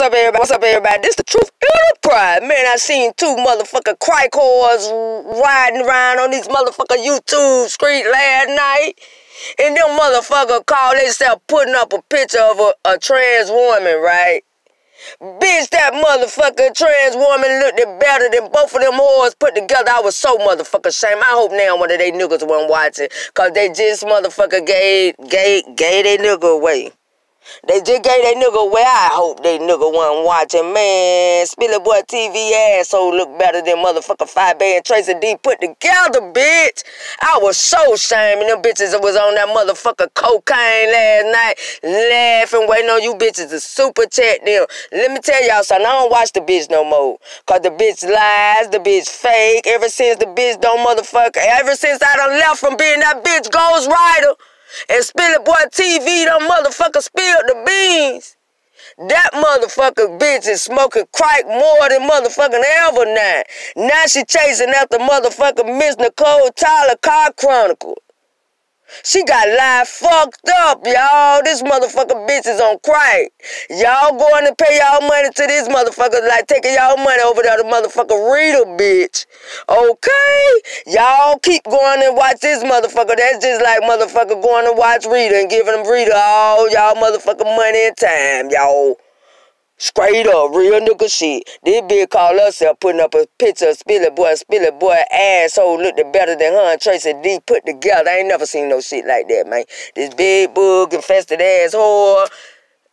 What's up, everybody? What's up, everybody? This the truth Pride, Man, I seen two motherfucker cry riding around on these motherfucker YouTube street last night. And them motherfucker called themselves putting up a picture of a, a trans woman, right? Bitch, that motherfucker trans woman looked better than both of them whores put together. I was so motherfucker shame. I hope now one of they niggas wasn't watching. Cause they just motherfucker gave, gave, gave they nigga away. They just gave that nigga where I hope they nigga wasn't watching. Man, Spiller Boy TV asshole look better than motherfucker Five Bay and Tracy D put together, bitch. I was so shamed. Them bitches that was on that motherfucker cocaine last night, laughing, waiting on you bitches to super chat them. Let me tell y'all something. I don't watch the bitch no more. Cause the bitch lies, the bitch fake. Ever since the bitch don't motherfucker, ever since I done left from being that bitch Ghost Rider. And Spilly Boy TV, them motherfuckers spilled the beans. That motherfucker bitch is smoking crack more than motherfucking ever now. Now she chasing after motherfucker Miss Nicole Tyler Car Chronicle. She got life fucked up, y'all. This motherfucker bitch is on crack. Y'all going to pay y'all money to this motherfucker like taking y'all money over there to motherfucker Rita, bitch. Okay? Y'all keep going and watch this motherfucker. That's just like motherfucker going to watch Rita and giving them Rita all y'all motherfucker money and time, y'all. Straight up, real nigga shit. This bitch call herself putting up a picture of Spilly Boy. Spilly Boy asshole looked better than her and Tracy D put together. I ain't never seen no shit like that, man. This big bug infested asshole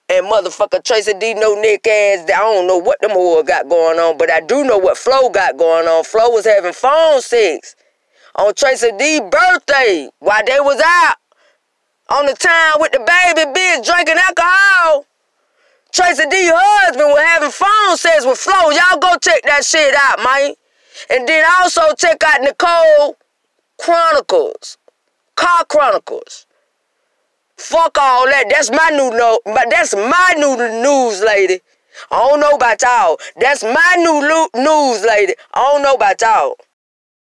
and motherfucker Tracy D no Nick ass. I don't know what them whore got going on, but I do know what Flo got going on. Flo was having phone sex on Tracy D birthday while they was out on the town with the baby bitch drinking alcohol. Tracy D husband was having phone sex with Flo. Y'all go check that shit out, man. And then also check out Nicole Chronicles, Car Chronicles. Fuck all that. That's my new no but that's my new news lady. I don't know about y'all. That's my new news lady. I don't know about y'all.